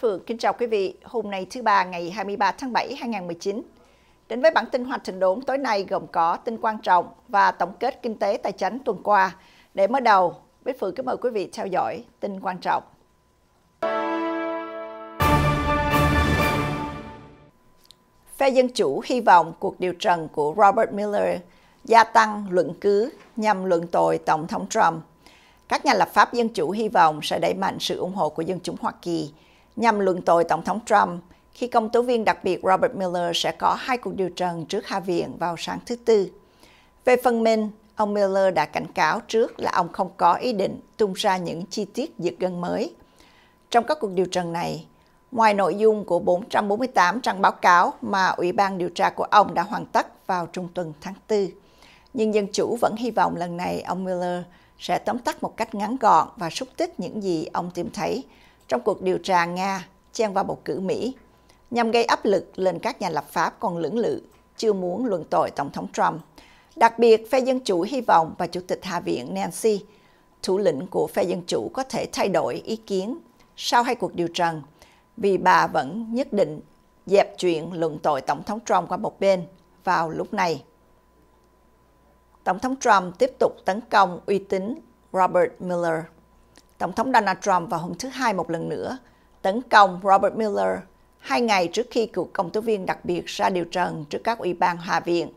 Phượng kính chào quý vị. Hôm nay thứ ba ngày 23 tháng 7 2019. Đến với bản tin hoạt trình đốn tối nay gồm có tin quan trọng và tổng kết kinh tế tài chính tuần qua. Để mở đầu, Bích Phượng kính mời quý vị theo dõi tin quan trọng. Phe Dân Chủ hy vọng cuộc điều trần của Robert Miller gia tăng luận cứ nhằm luận tội Tổng thống Trump. Các nhà lập pháp Dân Chủ hy vọng sẽ đẩy mạnh sự ủng hộ của dân chúng Hoa Kỳ nhằm luận tội Tổng thống Trump khi công tố viên đặc biệt Robert Mueller sẽ có hai cuộc điều trần trước Hạ viện vào sáng thứ Tư. Về phần mình, ông Mueller đã cảnh cáo trước là ông không có ý định tung ra những chi tiết giật gân mới. Trong các cuộc điều trần này, ngoài nội dung của 448 trang báo cáo mà Ủy ban điều tra của ông đã hoàn tất vào trung tuần tháng 4, nhưng Dân Chủ vẫn hy vọng lần này ông Mueller sẽ tóm tắt một cách ngắn gọn và xúc tích những gì ông tìm thấy trong cuộc điều tra Nga chen vào bầu cử Mỹ nhằm gây áp lực lên các nhà lập pháp còn lưỡng lự, chưa muốn luận tội Tổng thống Trump. Đặc biệt, phe Dân Chủ hy vọng và Chủ tịch Hạ viện Nancy, thủ lĩnh của phe Dân Chủ có thể thay đổi ý kiến sau hai cuộc điều trần, vì bà vẫn nhất định dẹp chuyện luận tội Tổng thống Trump qua một bên vào lúc này. Tổng thống Trump tiếp tục tấn công uy tín Robert Miller Tổng thống Donald Trump vào hôm thứ Hai một lần nữa tấn công Robert Mueller hai ngày trước khi cựu công tố viên đặc biệt ra điều trần trước các ủy ban Hạ viện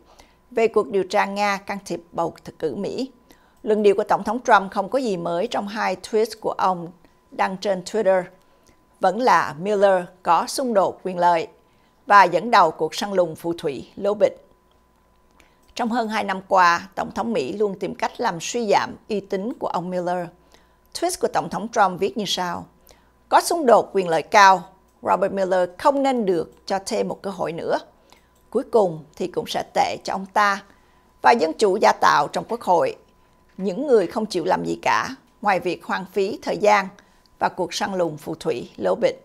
về cuộc điều tra Nga can thiệp bầu cử Mỹ. Luận điệu của Tổng thống Trump không có gì mới trong hai tweet của ông đăng trên Twitter. Vẫn là Mueller có xung đột quyền lợi và dẫn đầu cuộc săn lùng phù thủy lô bịch. Trong hơn hai năm qua, Tổng thống Mỹ luôn tìm cách làm suy giảm uy tín của ông Mueller. Tweet của Tổng thống Trump viết như sau. Có xung đột quyền lợi cao, Robert Mueller không nên được cho thêm một cơ hội nữa. Cuối cùng thì cũng sẽ tệ cho ông ta và dân chủ giả tạo trong quốc hội. Những người không chịu làm gì cả, ngoài việc hoang phí thời gian và cuộc săn lùng phù thủy lỗ bịch.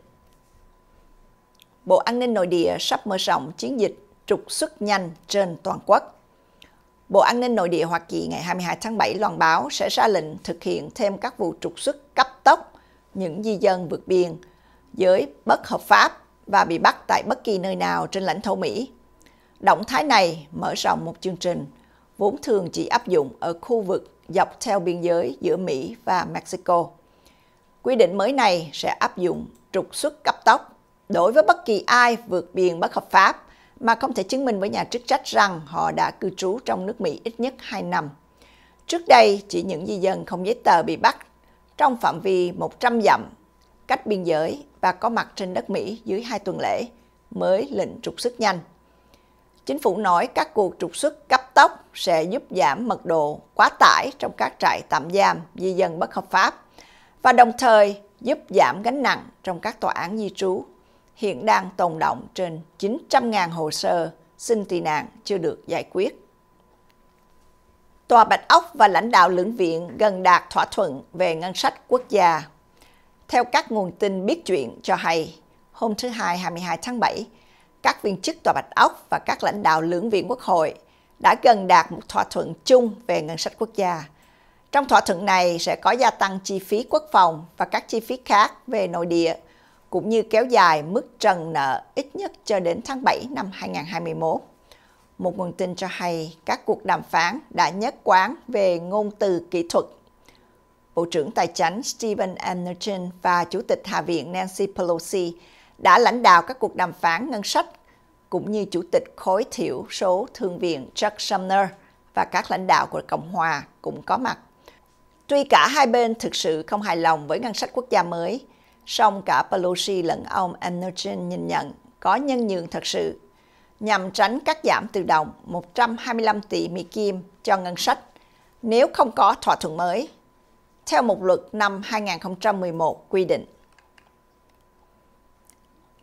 Bộ An ninh Nội địa sắp mở rộng chiến dịch trục xuất nhanh trên toàn quốc. Bộ An ninh Nội địa Hoa Kỳ ngày 22 tháng 7 loan báo sẽ ra lệnh thực hiện thêm các vụ trục xuất cấp tốc những di dân vượt biên, giới bất hợp pháp và bị bắt tại bất kỳ nơi nào trên lãnh thổ Mỹ. Động thái này mở rộng một chương trình vốn thường chỉ áp dụng ở khu vực dọc theo biên giới giữa Mỹ và Mexico. Quy định mới này sẽ áp dụng trục xuất cấp tốc đối với bất kỳ ai vượt biên bất hợp pháp mà không thể chứng minh với nhà chức trách rằng họ đã cư trú trong nước Mỹ ít nhất 2 năm. Trước đây, chỉ những di dân không giấy tờ bị bắt trong phạm vi 100 dặm cách biên giới và có mặt trên đất Mỹ dưới 2 tuần lễ mới lệnh trục xuất nhanh. Chính phủ nói các cuộc trục xuất cấp tốc sẽ giúp giảm mật độ quá tải trong các trại tạm giam di dân bất hợp pháp và đồng thời giúp giảm gánh nặng trong các tòa án di trú hiện đang tồn động trên 900.000 hồ sơ xin tị nạn chưa được giải quyết. Tòa Bạch Ốc và lãnh đạo lưỡng viện gần đạt thỏa thuận về ngân sách quốc gia. Theo các nguồn tin biết chuyện cho hay, hôm thứ Hai 22 tháng 7, các viên chức Tòa Bạch Ốc và các lãnh đạo lưỡng viện quốc hội đã gần đạt một thỏa thuận chung về ngân sách quốc gia. Trong thỏa thuận này sẽ có gia tăng chi phí quốc phòng và các chi phí khác về nội địa – cũng như kéo dài mức trần nợ ít nhất cho đến tháng 7 năm 2021. Một nguồn tin cho hay các cuộc đàm phán đã nhất quán về ngôn từ kỹ thuật. Bộ trưởng Tài chánh Stephen Mnuchin và Chủ tịch Hạ viện Nancy Pelosi đã lãnh đạo các cuộc đàm phán ngân sách, cũng như Chủ tịch khối thiểu số Thượng viện Chuck Sumner và các lãnh đạo của Cộng hòa cũng có mặt. Tuy cả hai bên thực sự không hài lòng với ngân sách quốc gia mới, song cả Pelosi lẫn ông Mnuchin nhìn nhận có nhân nhượng thật sự nhằm tránh cắt giảm tự động 125 tỷ Mỹ Kim cho ngân sách nếu không có thỏa thuận mới, theo một luật năm 2011 quy định.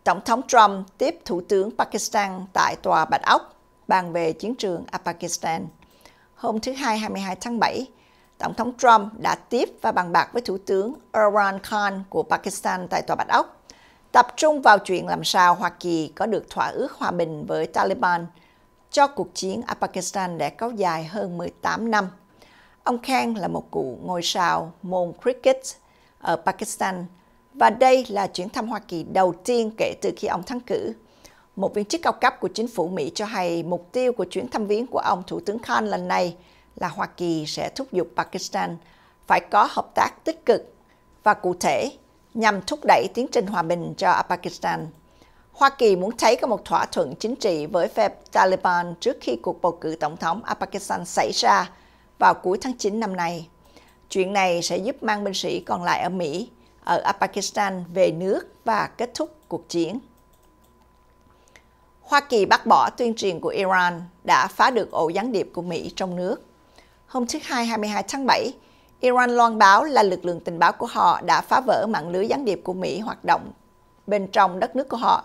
Tổng thống Trump tiếp Thủ tướng Pakistan tại Tòa Bạch Ốc bàn về chiến trường Afghanistan. Hôm thứ Hai 22 tháng 7, Tổng thống Trump đã tiếp và bàn bạc với Thủ tướng Imran Khan của Pakistan tại Tòa Bạch Ốc, tập trung vào chuyện làm sao Hoa Kỳ có được thỏa ước hòa bình với Taliban cho cuộc chiến ở Pakistan đã kéo dài hơn 18 năm. Ông Khan là một cụ ngôi sao môn cricket ở Pakistan và đây là chuyến thăm Hoa Kỳ đầu tiên kể từ khi ông thắng cử. Một viên chức cao cấp của chính phủ Mỹ cho hay mục tiêu của chuyến thăm viếng của ông Thủ tướng Khan lần này là Hoa Kỳ sẽ thúc giục Pakistan phải có hợp tác tích cực và cụ thể nhằm thúc đẩy tiến trình hòa bình cho Pakistan. Hoa Kỳ muốn thấy có một thỏa thuận chính trị với phe Taliban trước khi cuộc bầu cử tổng thống ở Pakistan xảy ra vào cuối tháng 9 năm nay. Chuyện này sẽ giúp mang binh sĩ còn lại ở Mỹ, ở Pakistan về nước và kết thúc cuộc chiến. Hoa Kỳ bác bỏ tuyên truyền của Iran đã phá được ổ gián điệp của Mỹ trong nước hôm thứ Hai 22 tháng 7, Iran loan báo là lực lượng tình báo của họ đã phá vỡ mạng lưới gián điệp của Mỹ hoạt động bên trong đất nước của họ,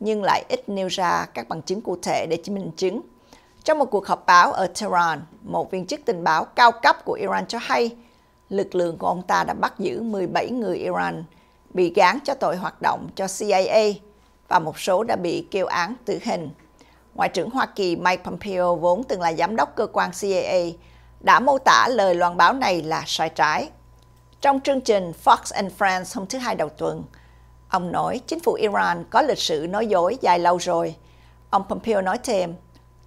nhưng lại ít nêu ra các bằng chứng cụ thể để chứng minh chứng. Trong một cuộc họp báo ở Tehran, một viên chức tình báo cao cấp của Iran cho hay lực lượng của ông ta đã bắt giữ 17 người Iran bị gán cho tội hoạt động cho CIA và một số đã bị kêu án tử hình. Ngoại trưởng Hoa Kỳ Mike Pompeo vốn từng là giám đốc cơ quan CIA đã mô tả lời loan báo này là sai trái. Trong chương trình Fox and Friends hôm thứ Hai đầu tuần, ông nói chính phủ Iran có lịch sử nói dối dài lâu rồi. Ông Pompeo nói thêm,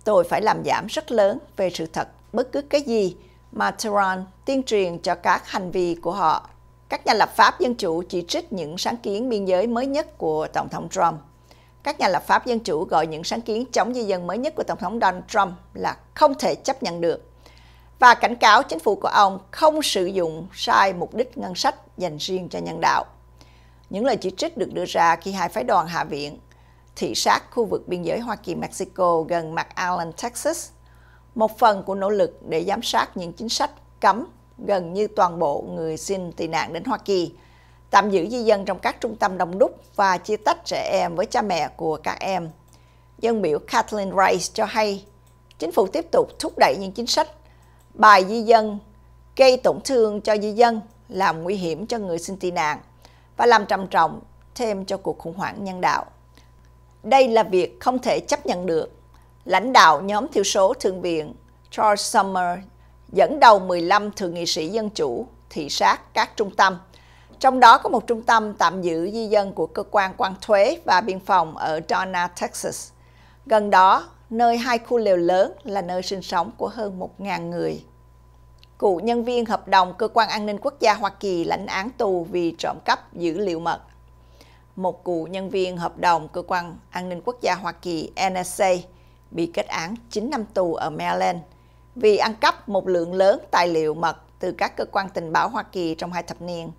tôi phải làm giảm rất lớn về sự thật bất cứ cái gì mà Tehran tuyên truyền cho các hành vi của họ. Các nhà lập pháp dân chủ chỉ trích những sáng kiến biên giới mới nhất của Tổng thống Trump. Các nhà lập pháp dân chủ gọi những sáng kiến chống di dân mới nhất của Tổng thống Donald Trump là không thể chấp nhận được và cảnh cáo chính phủ của ông không sử dụng sai mục đích ngân sách dành riêng cho nhân đạo. Những lời chỉ trích được đưa ra khi hai phái đoàn Hạ viện thị sát khu vực biên giới Hoa Kỳ-Mexico gần mặt McAllen, Texas, một phần của nỗ lực để giám sát những chính sách cấm gần như toàn bộ người xin tị nạn đến Hoa Kỳ, tạm giữ di dân trong các trung tâm đông đúc và chia tách trẻ em với cha mẹ của các em. Dân biểu Kathleen Rice cho hay, chính phủ tiếp tục thúc đẩy những chính sách bài di dân gây tổn thương cho di dân, làm nguy hiểm cho người xin tị nạn và làm trầm trọng thêm cho cuộc khủng hoảng nhân đạo. Đây là việc không thể chấp nhận được. Lãnh đạo nhóm thiểu số thượng viện Charles Summer dẫn đầu 15 thượng nghị sĩ dân chủ thị sát các trung tâm, trong đó có một trung tâm tạm giữ di dân của cơ quan quan thuế và biên phòng ở Donna, Texas. Gần đó, nơi hai khu lều lớn là nơi sinh sống của hơn 1.000 người. Cựu nhân viên hợp đồng Cơ quan An ninh Quốc gia Hoa Kỳ lãnh án tù vì trộm cắp dữ liệu mật. Một cựu nhân viên hợp đồng Cơ quan An ninh Quốc gia Hoa Kỳ NSA bị kết án 9 năm tù ở Maryland vì ăn cắp một lượng lớn tài liệu mật từ các cơ quan tình báo Hoa Kỳ trong hai thập niên.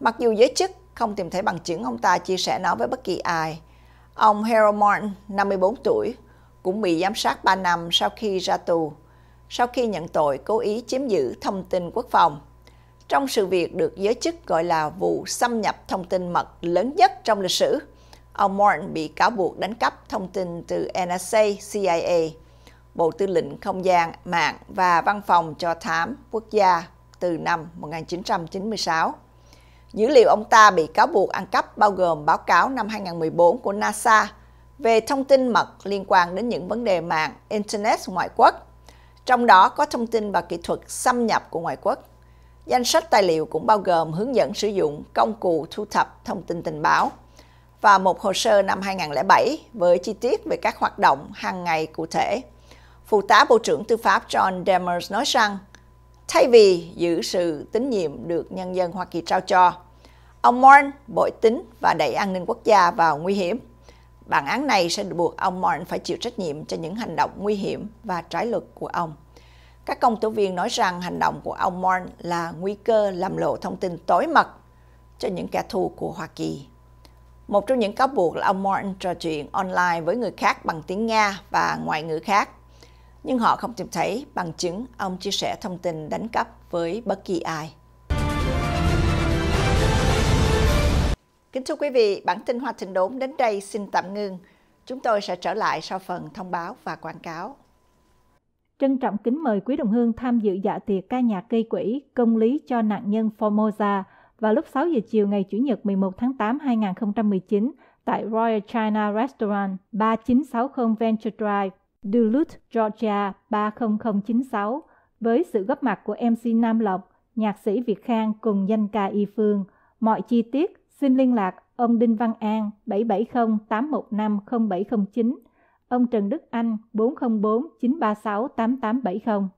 Mặc dù giới chức không tìm thấy bằng chứng ông ta chia sẻ nó với bất kỳ ai, ông Harold Martin, 54 tuổi, cũng bị giám sát 3 năm sau khi ra tù, sau khi nhận tội cố ý chiếm giữ thông tin quốc phòng. Trong sự việc được giới chức gọi là vụ xâm nhập thông tin mật lớn nhất trong lịch sử, ông Morton bị cáo buộc đánh cắp thông tin từ NSA, CIA, Bộ Tư lệnh Không gian, Mạng và Văn phòng cho thám quốc gia từ năm 1996. Dữ liệu ông ta bị cáo buộc ăn cắp bao gồm báo cáo năm 2014 của NASA về thông tin mật liên quan đến những vấn đề mạng Internet ngoại quốc, trong đó có thông tin và kỹ thuật xâm nhập của ngoại quốc. Danh sách tài liệu cũng bao gồm hướng dẫn sử dụng công cụ thu thập thông tin tình báo và một hồ sơ năm 2007 với chi tiết về các hoạt động hàng ngày cụ thể. Phụ tá Bộ trưởng Tư pháp John Demers nói rằng, thay vì giữ sự tín nhiệm được nhân dân Hoa Kỳ trao cho, ông Warren bội tính và đẩy an ninh quốc gia vào nguy hiểm. Bản án này sẽ buộc ông Morn phải chịu trách nhiệm cho những hành động nguy hiểm và trái luật của ông. Các công tố viên nói rằng hành động của ông Morn là nguy cơ làm lộ thông tin tối mật cho những kẻ thù của Hoa Kỳ. Một trong những cáo buộc là ông Morton trò chuyện online với người khác bằng tiếng Nga và ngoại ngữ khác. Nhưng họ không tìm thấy bằng chứng ông chia sẻ thông tin đánh cắp với bất kỳ ai. Kính thưa quý vị, bản tin Hoa Thịnh Đốn đến đây xin tạm ngưng. Chúng tôi sẽ trở lại sau phần thông báo và quảng cáo. Trân trọng kính mời quý đồng hương tham dự dạ tiệc ca nhạc gây quỹ Công lý cho nạn nhân Formosa vào lúc 6 giờ chiều ngày Chủ nhật 11 tháng 8 2019 tại Royal China Restaurant 3960 Venture Drive, Duluth, Georgia 30096 với sự góp mặt của MC Nam Lộc, nhạc sĩ Việt Khang cùng danh ca Y Phương. Mọi chi tiết Xin liên lạc ông Đinh Văn An 770 815 0709, ông Trần Đức Anh 404 936 8870.